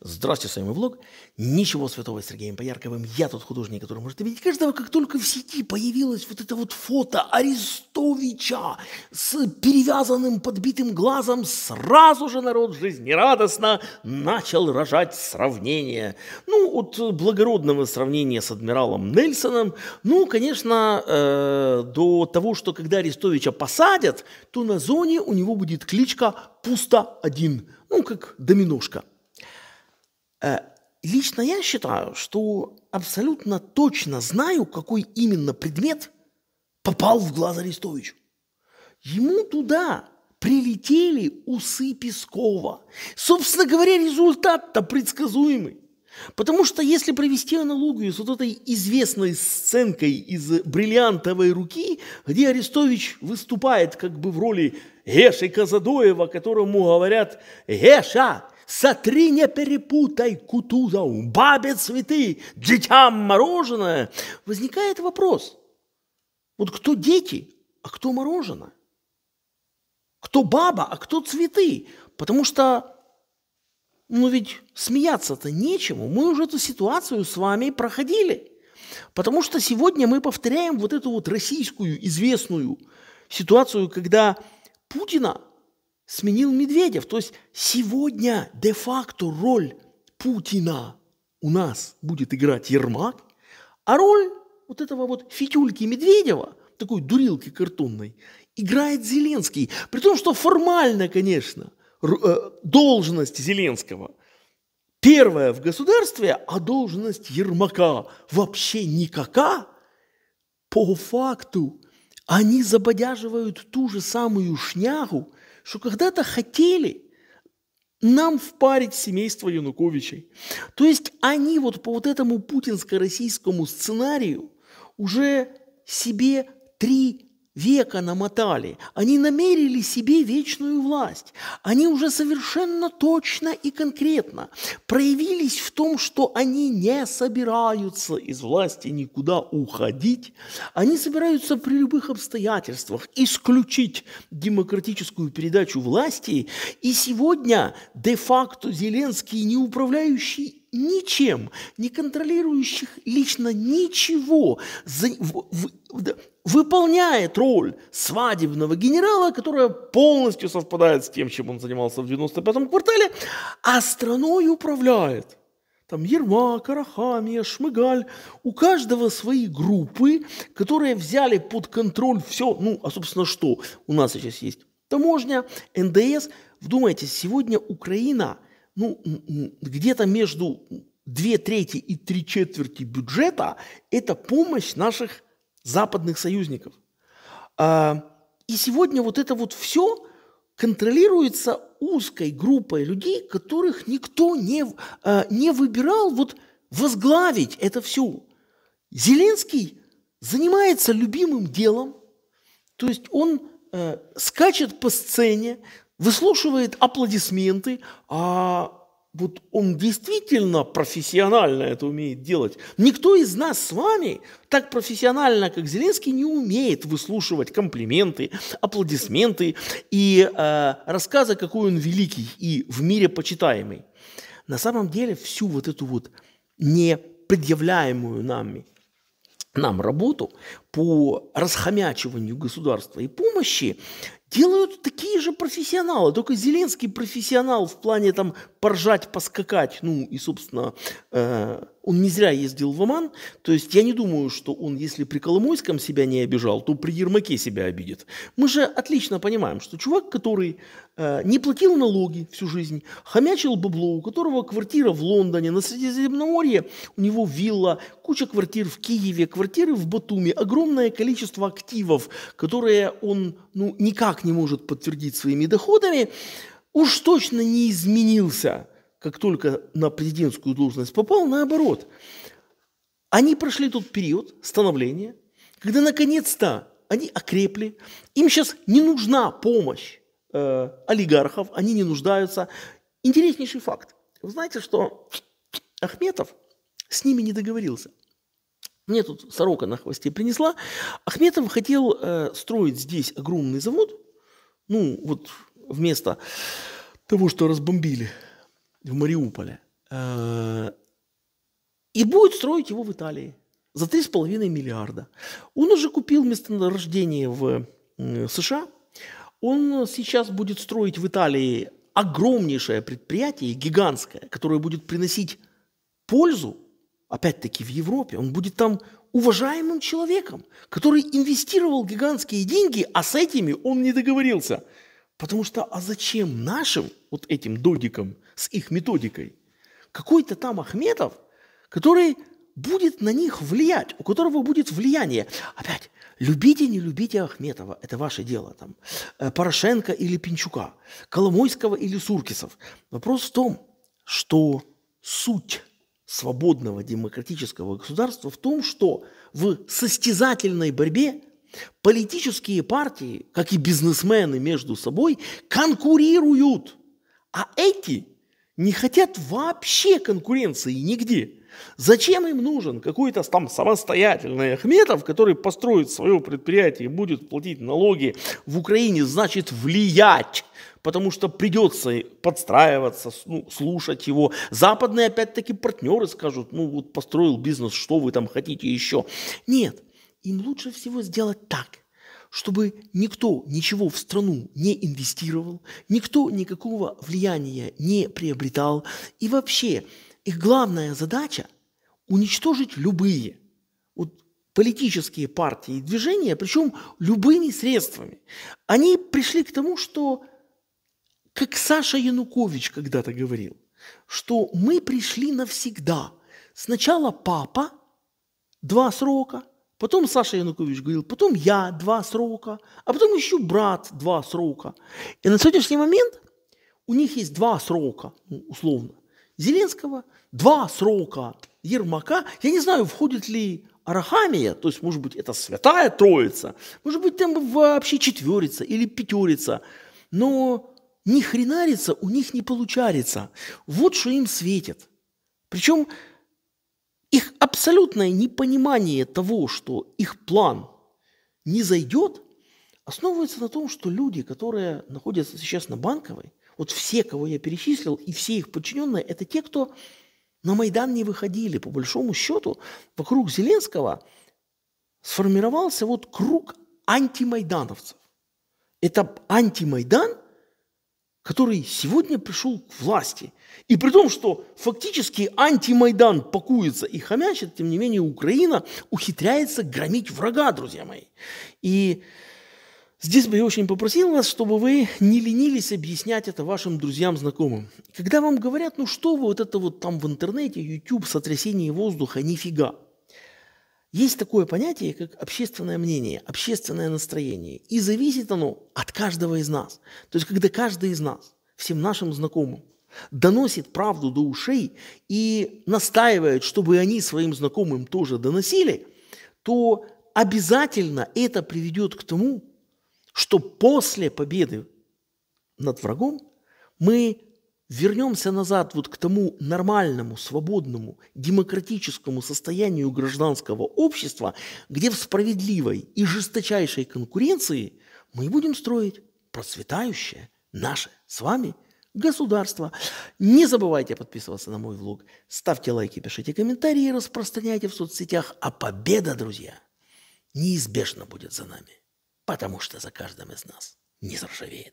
Здравствуйте, с вами Влог. Ничего святого с Сергеем Поярковым. Я тот художник, который может видеть каждого, как только в сети появилось вот это вот фото Арестовича с перевязанным подбитым глазом, сразу же народ жизнерадостно начал рожать сравнение. Ну, от благородного сравнения с адмиралом Нельсоном, ну, конечно, э, до того, что когда Арестовича посадят, то на зоне у него будет кличка «Пусто один», ну, как доминошка. Э, лично я считаю, что абсолютно точно знаю, какой именно предмет попал в глаз Арестовичу. Ему туда прилетели усы Пескова. Собственно говоря, результат-то предсказуемый. Потому что если провести аналогию с вот этой известной сценкой из «Бриллиантовой руки», где Арестович выступает как бы в роли Гешика Задоева, которому говорят «Геша, Сотри, не перепутай, Кутузов, бабе цветы, детям мороженое. Возникает вопрос, вот кто дети, а кто мороженое? Кто баба, а кто цветы? Потому что, ну ведь смеяться-то нечему. Мы уже эту ситуацию с вами проходили. Потому что сегодня мы повторяем вот эту вот российскую известную ситуацию, когда Путина – сменил Медведев. То есть сегодня де-факто роль Путина у нас будет играть Ермак, а роль вот этого вот фитюльки Медведева, такой дурилки картонной, играет Зеленский. При том, что формально, конечно, э, должность Зеленского первая в государстве, а должность Ермака вообще никака, по факту они забодяживают ту же самую шнягу, что когда-то хотели нам впарить семейство Януковичей. То есть они вот по вот этому путинско-российскому сценарию уже себе три века намотали. Они намерили себе вечную власть. Они уже совершенно точно и конкретно проявились в том, что они не собираются из власти никуда уходить. Они собираются при любых обстоятельствах исключить демократическую передачу власти. И сегодня де-факто Зеленский не управляющий ничем, не контролирующих лично ничего, за, в, в, в, выполняет роль свадебного генерала, которая полностью совпадает с тем, чем он занимался в 95-м квартале, а страной управляет. Там Ермак, Арахамия, Шмыгаль. У каждого свои группы, которые взяли под контроль все. Ну, а, собственно, что? У нас сейчас есть таможня, НДС. Вдумайтесь, сегодня Украина – ну, где-то между две трети и три четверти бюджета – это помощь наших западных союзников. А, и сегодня вот это вот все контролируется узкой группой людей, которых никто не, а, не выбирал вот возглавить это все. Зеленский занимается любимым делом, то есть он э, скачет по сцене, выслушивает аплодисменты, а вот он действительно профессионально это умеет делать. Никто из нас с вами так профессионально, как Зеленский, не умеет выслушивать комплименты, аплодисменты и э, рассказы, какой он великий и в мире почитаемый. На самом деле всю вот эту вот не предъявляемую нами нам работу по расхомячиванию государства и помощи делают такие же профессионалы, только Зеленский профессионал в плане там поржать, поскакать, ну и, собственно, э, он не зря ездил в Оман, то есть я не думаю, что он, если при Коломойском себя не обижал, то при Ермаке себя обидит. Мы же отлично понимаем, что чувак, который э, не платил налоги всю жизнь, хомячил бабло, у которого квартира в Лондоне, на Средиземноморье, у него вилла, куча квартир в Киеве, квартиры в Батуми, огромное количество активов, которые он, ну, никак никак не может подтвердить своими доходами, уж точно не изменился, как только на президентскую должность попал, наоборот. Они прошли тот период становления, когда наконец-то они окрепли, им сейчас не нужна помощь э, олигархов, они не нуждаются. Интереснейший факт. Вы знаете, что Ахметов с ними не договорился. Мне тут сорока на хвосте принесла. Ахметов хотел э, строить здесь огромный завод – ну, вот вместо того, что разбомбили в Мариуполе, э, и будет строить его в Италии за 3,5 миллиарда. Он уже купил месторождение в США. Он сейчас будет строить в Италии огромнейшее предприятие, гигантское, которое будет приносить пользу опять-таки в Европе, он будет там уважаемым человеком, который инвестировал гигантские деньги, а с этими он не договорился. Потому что а зачем нашим, вот этим додикам с их методикой, какой-то там Ахметов, который будет на них влиять, у которого будет влияние. Опять, любите, не любите Ахметова, это ваше дело. Там, э, Порошенко или Пинчука, Коломойского или Суркисов. Вопрос в том, что суть свободного демократического государства в том, что в состязательной борьбе политические партии, как и бизнесмены между собой, конкурируют, а эти не хотят вообще конкуренции нигде. Зачем им нужен какой-то там самостоятельный Ахметов, который построит свое предприятие и будет платить налоги в Украине, значит влиять потому что придется подстраиваться, ну, слушать его. Западные, опять-таки, партнеры скажут, ну вот построил бизнес, что вы там хотите еще. Нет, им лучше всего сделать так, чтобы никто ничего в страну не инвестировал, никто никакого влияния не приобретал и вообще – их главная задача – уничтожить любые вот, политические партии и движения, причем любыми средствами. Они пришли к тому, что, как Саша Янукович когда-то говорил, что мы пришли навсегда. Сначала папа, два срока, потом Саша Янукович говорил, потом я, два срока, а потом еще брат, два срока. И на сегодняшний момент у них есть два срока, ну, условно – Зеленского, два срока Ермака. Я не знаю, входит ли Арахамия, то есть, может быть, это святая троица, может быть, там вообще четверица или пятерица, но ни хренарится у них не получарится. Вот что им светит. Причем их абсолютное непонимание того, что их план не зайдет, основывается на том, что люди, которые находятся сейчас на Банковой, вот все, кого я перечислил, и все их подчиненные, это те, кто на Майдан не выходили. По большому счету, вокруг Зеленского сформировался вот круг антимайдановцев. Это антимайдан, который сегодня пришел к власти. И при том, что фактически антимайдан пакуется и хомячит, тем не менее Украина ухитряется громить врага, друзья мои. И Здесь бы я очень попросил вас, чтобы вы не ленились объяснять это вашим друзьям, знакомым. Когда вам говорят, ну что вы, вот это вот там в интернете, YouTube, сотрясение воздуха, нифига. Есть такое понятие, как общественное мнение, общественное настроение. И зависит оно от каждого из нас. То есть, когда каждый из нас, всем нашим знакомым, доносит правду до ушей и настаивает, чтобы они своим знакомым тоже доносили, то обязательно это приведет к тому, что после победы над врагом мы вернемся назад вот к тому нормальному, свободному, демократическому состоянию гражданского общества, где в справедливой и жесточайшей конкуренции мы будем строить процветающее наше с вами государство. Не забывайте подписываться на мой влог, ставьте лайки, пишите комментарии, распространяйте в соцсетях, а победа, друзья, неизбежно будет за нами потому что за каждым из нас не заржавеет